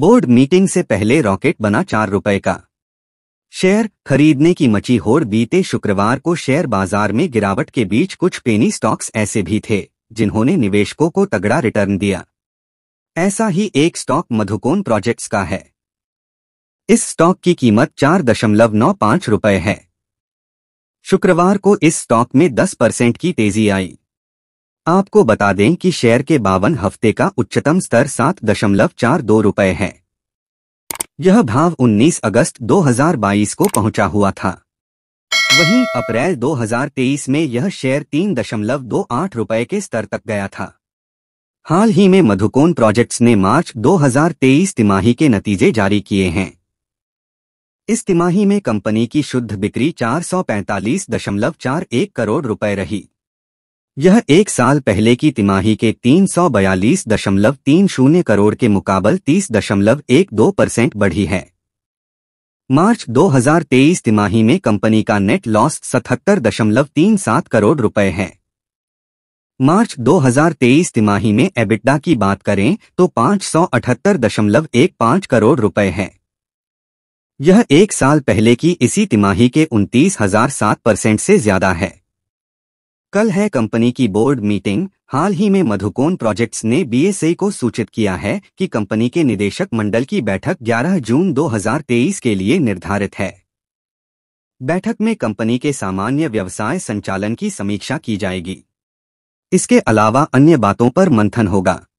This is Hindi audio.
बोर्ड मीटिंग से पहले रॉकेट बना चार रुपए का शेयर खरीदने की मची होड़ बीते शुक्रवार को शेयर बाजार में गिरावट के बीच कुछ पेनी स्टॉक्स ऐसे भी थे जिन्होंने निवेशकों को तगड़ा रिटर्न दिया ऐसा ही एक स्टॉक मधुकोन प्रोजेक्ट्स का है इस स्टॉक की कीमत चार दशमलव नौ पांच रुपये है शुक्रवार को इस स्टॉक में दस परसेंट की तेजी आई आपको बता दें कि शेयर के बावन हफ्ते का उच्चतम स्तर सात दशमलव चार दो रुपए है यह भाव 19 अगस्त 2022 को पहुंचा हुआ था वहीं अप्रैल 2023 में यह शेयर तीन दशमलव दो आठ रुपए के स्तर तक गया था हाल ही में मधुकोन प्रोजेक्ट्स ने मार्च 2023 तिमाही के नतीजे जारी किए हैं इस तिमाही में कंपनी की शुद्ध बिक्री चार करोड़ रुपए रही यह एक साल पहले की तिमाही के शून्य करोड़ के मुकाबल 30.12 परसेंट बढ़ी है मार्च 2023 तिमाही में कंपनी का नेट लॉस सात करोड़ रुपए है मार्च 2023 तिमाही में एबिट्डा की बात करें तो पाँच करोड़ रुपए है यह एक साल पहले की इसी तिमाही के उनतीस परसेंट से ज्यादा है कल है कंपनी की बोर्ड मीटिंग हाल ही में मधुकोन प्रोजेक्ट्स ने बीएसए को सूचित किया है कि कंपनी के निदेशक मंडल की बैठक 11 जून 2023 के लिए निर्धारित है बैठक में कंपनी के सामान्य व्यवसाय संचालन की समीक्षा की जाएगी इसके अलावा अन्य बातों पर मंथन होगा